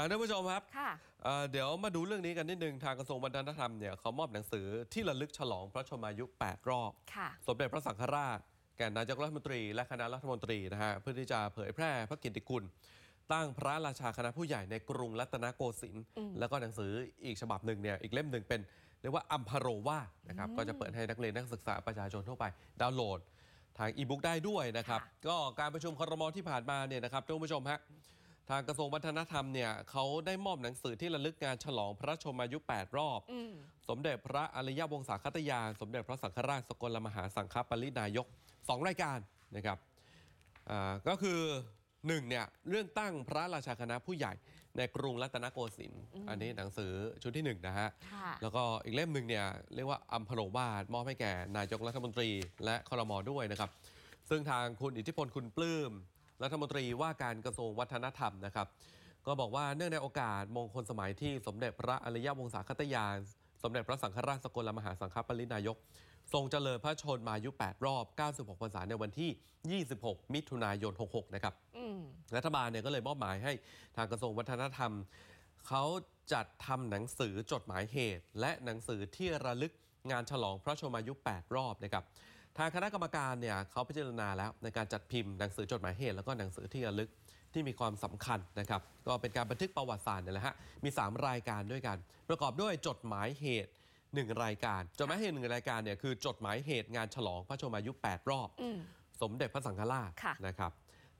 ท่านผู้ชมครับ เดี๋ยวมาดูเรื่องนี้กันนิดนึงทางกระทรวงวัฒนธรรมเนี่ยเขามอบหนังสือที่ระลึกฉลองพระชมายุ 8 รอบสมเด็จพระสังฆราช แก่นายกรัฐมนตรี และคณะรัฐมนตรีนะฮะเพื่อที่จะเผยแพร่พระกิตติคุณ ตั้งพระราชาคณะผู้ใหญ่ในกรุงรัตนโกสินทร์แล้วก็หนังสืออีกฉบับหนึ่งเนี่ยอีกเล่มหนึ่งเป็น เรียกว่าอัมพโรวานะครับก็จะเปิดให้นักเรียนนักศึกษาประชาชนทั่วไป ดาวน์โหลด ทางอีบุ๊กได้ด้วยนะครับ ก็การประชุมครมที่ผ่านมาเนี่ยนะครับท่านผู้ชมฮะทางกระทรวงวัฒนธรรมเนี่ยเขาได้มอบหนังสือที่ระลึกงานฉลองพระชมมายุ 8 รอบ สมเด็จพระอริยวงศาคตยา สมเด็จพระสังฆราชสกลมหาสังฆปรินายก 2 รายการนะครับก็คือ1เนี่ยเรื่องตั้งพระราชาคณะผู้ใหญ่ในกรุงรัตนโกสินทร์อันนี้หนังสือชุดที่ 1 นะฮะ แล้วก็อีกเล่มหนึ่งเนี่ยเรียกว่าอัมพโรวาดมอบให้แก่ นายกรัฐมนตรี และคอรมอด้วยนะครับ ซึ่งทางคุณอิทธิพลคุณปลื้มรัฐมนตรีว่าการกระทรวงวัฒนธรรมนะครับ ก็บอกว่าเนื่องในโอกาสมงคลสมัยที่สมเด็จพระอริยวงศาคตยานสมเด็จพระสังฆราชสกลมหาสังฆปรินายก ทรงเจริญพระชนมายุ8รอบ 96พรรษาในวันที่ 26 มิถุนายน 66 นะครับรัฐบาลเนี่ยก็เลยมอบหมายให้ทางกระทรวงวัฒนธรรมเขาจัดทำหนังสือจดหมายเหตุ และหนังสือที่ระลึกงานฉลองพระชนมายุ 8 รอบนะครับทางคณะกรรมการเนี่ยเขาพิจารณาแล้วในการจัดพิมพ์หนังสือจดหมายเหตุแล้วก็หนังสือที่ระลึกที่มีความสำคัญนะครับ ก็เป็นการบันทึกประวัติศาสตร์นี่แหละฮะมี 3 รายการด้วยกัน ประกอบด้วยจดหมายเหตุหนึ่งรายการจดหมายเหตุหนึ่งรายการเนี่ยคือ จดหมายเหตุงานฉลองพระชมายุ 8 รอบสมเด็จพระสังฆราชนะครับ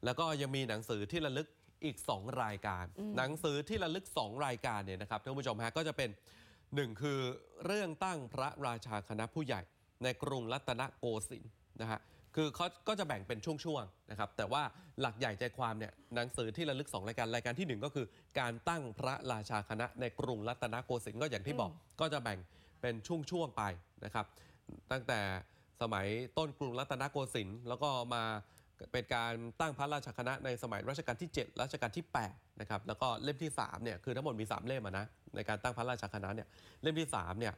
แล้วก็ยังมีหนังสือที่ระลึกอีก 2 รายการ หนังสือที่ระลึก 2 รายการเนี่ยนะครับท่านผู้ชมฮะก็จะเป็น 1 คือเรื่องตั้งพระราชาคณะผู้ใหญ่ในกรุงรัตนโกสินทร์นะฮะคือเขาก็จะแบ่งเป็นช่วงๆนะครับ แต่ว่าหลักใหญ่ใจความเนี่ย หนังสือที่ระลึก2รายการ รายการที่1ก็คือการตั้งพระราชาคณะในกรุงรัตนโกสินทร์ ก็อย่างที่บอก ก็จะแบ่งเป็นช่วงๆไปนะครับ ตั้งแต่สมัยต้นกรุงรัตนโกสินทร์ แล้วก็มาเป็นการตั้งพระราชาคณะ ในสมัยรัชกาลที่ 7รัชกาลที่8นะครับ แล้วก็เล่มที่ 3เนี่ย คือทั้งหมดมี3 เล่มนะในการตั้งพระราชาคณะเนี่ย เล่มที่3เนี่ย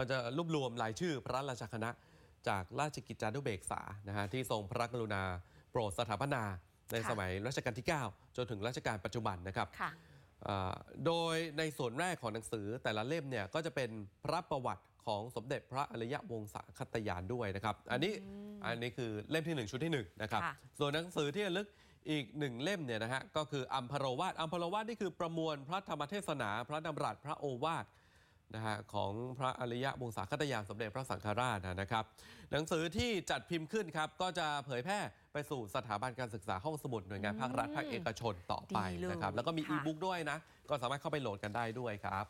ก็จะรวบรวมรายชื่อพระราชคณะ จากราชกิจจานุเบกษานะฮะที่ทรงพระกรุณาโปรดสถาปนาในสมัยรัชกาลที่ 9 จนถึงรัชกาลปัจจุบันนะครับโดยในส่วนแรกของหนังสือแต่ละเล่มเนี่ยก็จะเป็นพระประวัติของสมเด็จพระอริยวงศ์สาคตยานด้วยนะครับอันนี้อันนี้คือเล่มที่ 1ชุดที่1นะครับส่วนหนังสือที่ลึกอีกหนึ่งเล่มเนี่ยนะฮะก็คืออัมพรวาดอัมพรวาดนี่คือประมวลพระธรรมเทศนา พระดารัสพระโอวาทนะฮะของพระอริยะวงศาคตยามสมเด็จพระสังฆราชนะครับ หนังสือที่จัดพิมพ์ขึ้นครับ ก็จะเผยแพร่ไปสู่สถาบันการศึกษาห้องสมุดหน่วยงานภาครัฐภาคเอกชนต่อไปนะครับแล้วก็มีอีบุ๊กด้วยนะ ก็สามารถเข้าไปโหลดกันได้ด้วยครับ